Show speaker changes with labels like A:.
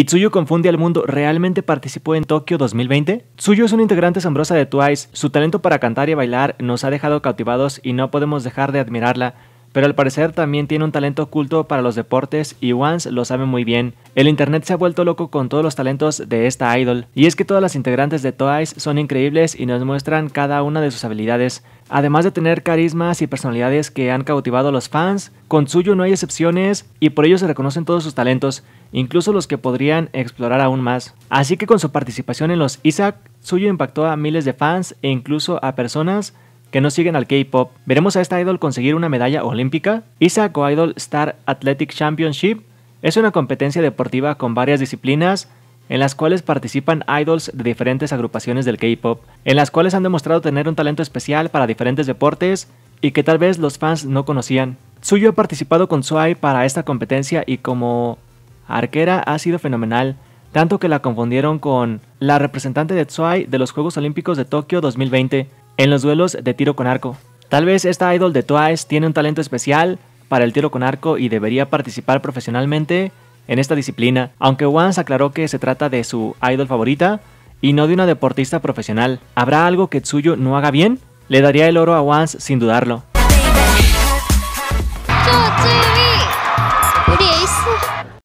A: Tsuyu confunde al mundo, ¿realmente participó en Tokio 2020? Tsuyu es una integrante asombrosa de Twice, su talento para cantar y bailar nos ha dejado cautivados y no podemos dejar de admirarla pero al parecer también tiene un talento oculto para los deportes y WANS lo sabe muy bien. El internet se ha vuelto loco con todos los talentos de esta idol, y es que todas las integrantes de Twice son increíbles y nos muestran cada una de sus habilidades. Además de tener carismas y personalidades que han cautivado a los fans, con Suyo no hay excepciones y por ello se reconocen todos sus talentos, incluso los que podrían explorar aún más. Así que con su participación en los Isaac, Suyo impactó a miles de fans e incluso a personas que no siguen al K-pop. Veremos a esta idol conseguir una medalla olímpica. Co Idol Star Athletic Championship es una competencia deportiva con varias disciplinas en las cuales participan idols de diferentes agrupaciones del K-pop, en las cuales han demostrado tener un talento especial para diferentes deportes y que tal vez los fans no conocían. Suyo ha participado con Suai para esta competencia y como arquera ha sido fenomenal, tanto que la confundieron con la representante de Tsuai de los Juegos Olímpicos de Tokio 2020. En los duelos de tiro con arco. Tal vez esta idol de Twice tiene un talento especial para el tiro con arco y debería participar profesionalmente en esta disciplina, aunque Once aclaró que se trata de su idol favorita y no de una deportista profesional. ¿Habrá algo que Tsuyu no haga bien? Le daría el oro a Once sin dudarlo.